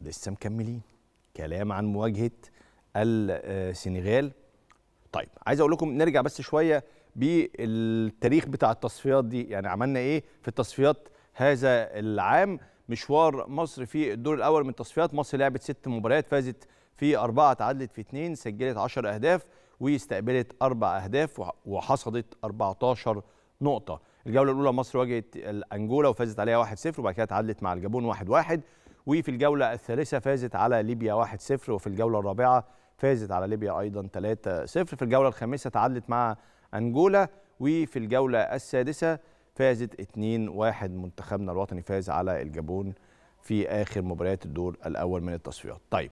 لسه مكملين كلام عن مواجهه السنغال طيب عايز اقول لكم نرجع بس شويه بالتاريخ بتاع التصفيات دي يعني عملنا ايه في التصفيات هذا العام مشوار مصر في الدور الاول من التصفيات مصر لعبت ست مباريات فازت في أربعة تعادلت في اثنين سجلت 10 أهداف واستقبلت أربع أهداف وحصدت 14 نقطة الجولة الأولى مصر واجهت الأنجولا وفازت عليها 1-0 وبعد كده تعادلت مع الجابون 1-1 وفي الجولة الثالثة فازت على ليبيا 1-0 وفي الجولة الرابعة فازت على ليبيا أيضا 3-0 في الجولة الخامسة تعادلت مع أنجولا وفي الجولة السادسة فازت 2-1 منتخبنا الوطني فاز على الجابون في آخر مباريات الدور الأول من التصفيات طيب